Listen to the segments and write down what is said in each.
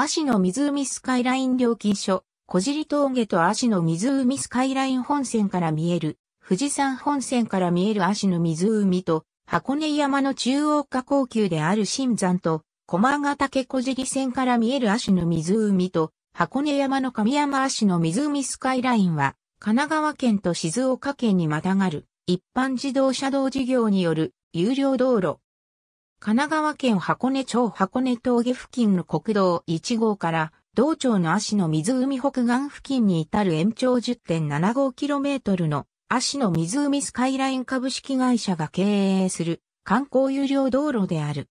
足の湖スカイライン料金所、小尻峠と足の湖スカイライン本線から見える、富士山本線から見える足の湖と、箱根山の中央下高級である新山と、駒ヶ岳小尻線から見える足の湖と、箱根山の神山足の湖スカイラインは、神奈川県と静岡県にまたがる、一般自動車道事業による有料道路。神奈川県箱根町箱根峠付近の国道1号から、道庁の足の湖北岸付近に至る延長 10.75km の足の湖スカイライン株式会社が経営する観光有料道路である。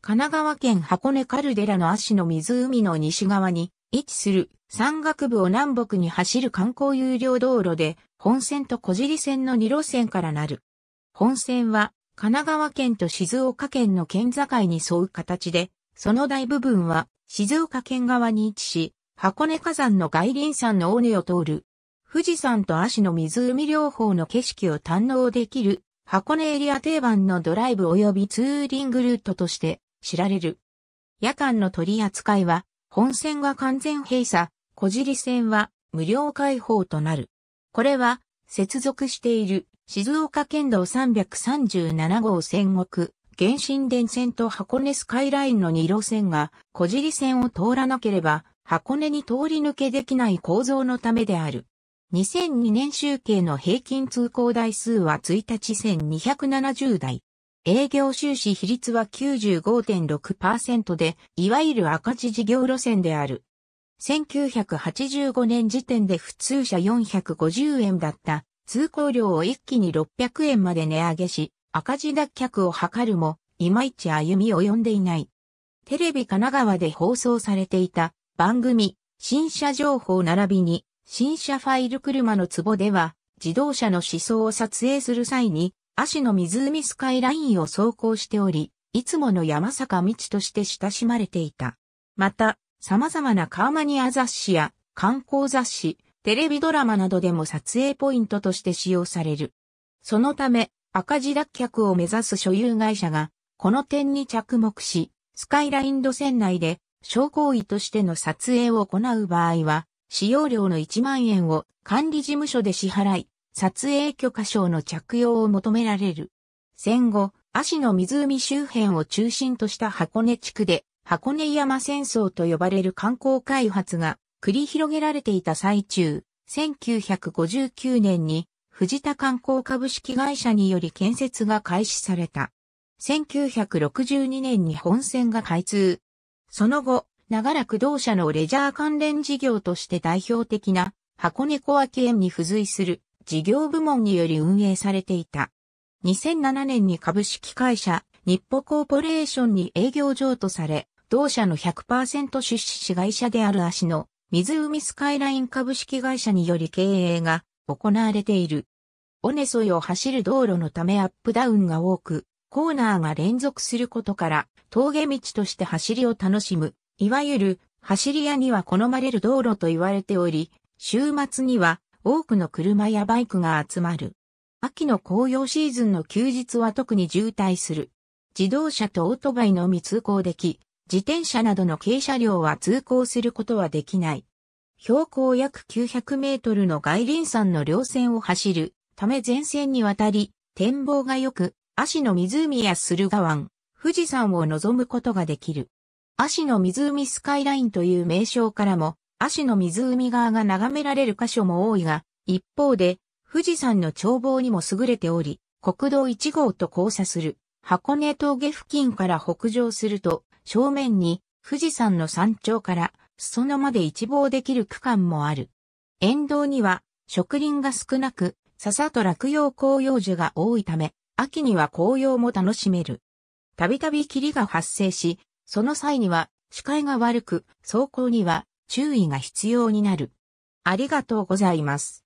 神奈川県箱根カルデラの足の湖の西側に位置する山岳部を南北に走る観光有料道路で本線と小尻線の2路線からなる。本線は神奈川県と静岡県の県境に沿う形で、その大部分は静岡県側に位置し、箱根火山の外輪山の尾根を通る、富士山と足の湖両方の景色を堪能できる、箱根エリア定番のドライブ及びツーリングルートとして知られる。夜間の取り扱いは、本線が完全閉鎖、小尻線は無料開放となる。これは、接続している静岡県道337号線奥、原神電線と箱根スカイラインの2路線が、小尻線を通らなければ、箱根に通り抜けできない構造のためである。2002年集計の平均通行台数は1日1270台。営業収支比率は95.6%で、いわゆる赤字事業路線である。1985年時点で普通車450円だった通行料を一気に600円まで値上げし、赤字脱却を図るも、いまいち歩みを及んでいない。テレビ神奈川で放送されていた番組、新車情報並びに、新車ファイル車の壺では、自動車の思想を撮影する際に、足の湖スカイラインを走行しており、いつもの山坂道として親しまれていた。また、様々なカーマニア雑誌や観光雑誌、テレビドラマなどでも撮影ポイントとして使用される。そのため、赤字脱却を目指す所有会社が、この点に着目し、スカイライン路線内で、商工為としての撮影を行う場合は、使用料の1万円を管理事務所で支払い、撮影許可証の着用を求められる。戦後、足の湖周辺を中心とした箱根地区で、箱根山戦争と呼ばれる観光開発が繰り広げられていた最中、1959年に藤田観光株式会社により建設が開始された。1962年に本線が開通。その後、長らく同社のレジャー関連事業として代表的な箱根小涌園に付随する事業部門により運営されていた。2007年に株式会社日歩コーポレーションに営業譲渡され、同社の100%出資し会社である足の湖スカイライン株式会社により経営が行われている。尾根沿いを走る道路のためアップダウンが多く、コーナーが連続することから峠道として走りを楽しむ、いわゆる走り屋には好まれる道路と言われており、週末には多くの車やバイクが集まる。秋の紅葉シーズンの休日は特に渋滞する。自動車とオートバイのみ通行でき、自転車などの軽車両は通行することはできない。標高約900メートルの外輪山の稜線を走るため前線にわたり展望が良く、足の湖や駿河湾、富士山を望むことができる。足の湖スカイラインという名称からも、足の湖側が眺められる箇所も多いが、一方で、富士山の眺望にも優れており、国道1号と交差する箱根峠付近から北上すると、正面に富士山の山頂から裾野まで一望できる区間もある。沿道には植林が少なく、笹と落葉紅葉樹が多いため、秋には紅葉も楽しめる。たびたび霧が発生し、その際には視界が悪く、走行には注意が必要になる。ありがとうございます。